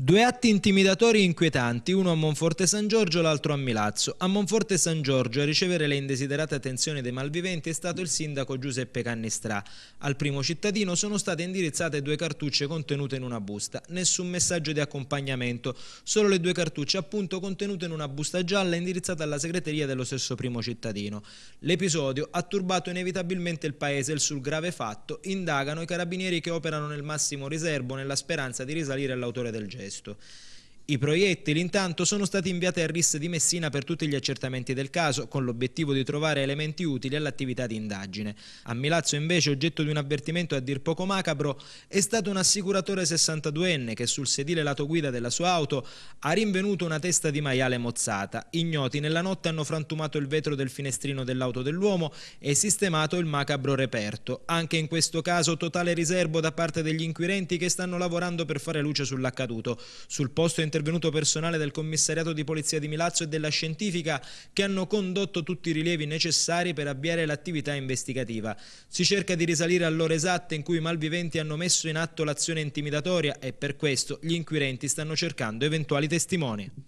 Due atti intimidatori inquietanti, uno a Monforte San Giorgio, l'altro a Milazzo. A Monforte San Giorgio a ricevere le indesiderate attenzioni dei malviventi è stato il sindaco Giuseppe Cannistrà. Al primo cittadino sono state indirizzate due cartucce contenute in una busta, nessun messaggio di accompagnamento, solo le due cartucce appunto contenute in una busta gialla indirizzata alla segreteria dello stesso primo cittadino. L'episodio ha turbato inevitabilmente il paese e sul grave fatto indagano i carabinieri che operano nel massimo riservo nella speranza di risalire all'autore del gesto. esto. I proiettili intanto sono stati inviati a RIS di Messina per tutti gli accertamenti del caso, con l'obiettivo di trovare elementi utili all'attività di indagine. A Milazzo invece, oggetto di un avvertimento a dir poco macabro, è stato un assicuratore 62enne che sul sedile lato guida della sua auto ha rinvenuto una testa di maiale mozzata. Ignoti nella notte hanno frantumato il vetro del finestrino dell'auto dell'uomo e sistemato il macabro reperto. Anche in questo caso totale riservo da parte degli inquirenti che stanno lavorando per fare luce sull'accaduto. Sul posto intervenuto intervenuto personale del commissariato di polizia di Milazzo e della scientifica che hanno condotto tutti i rilievi necessari per avviare l'attività investigativa. Si cerca di risalire all'ora esatta in cui i malviventi hanno messo in atto l'azione intimidatoria e per questo gli inquirenti stanno cercando eventuali testimoni.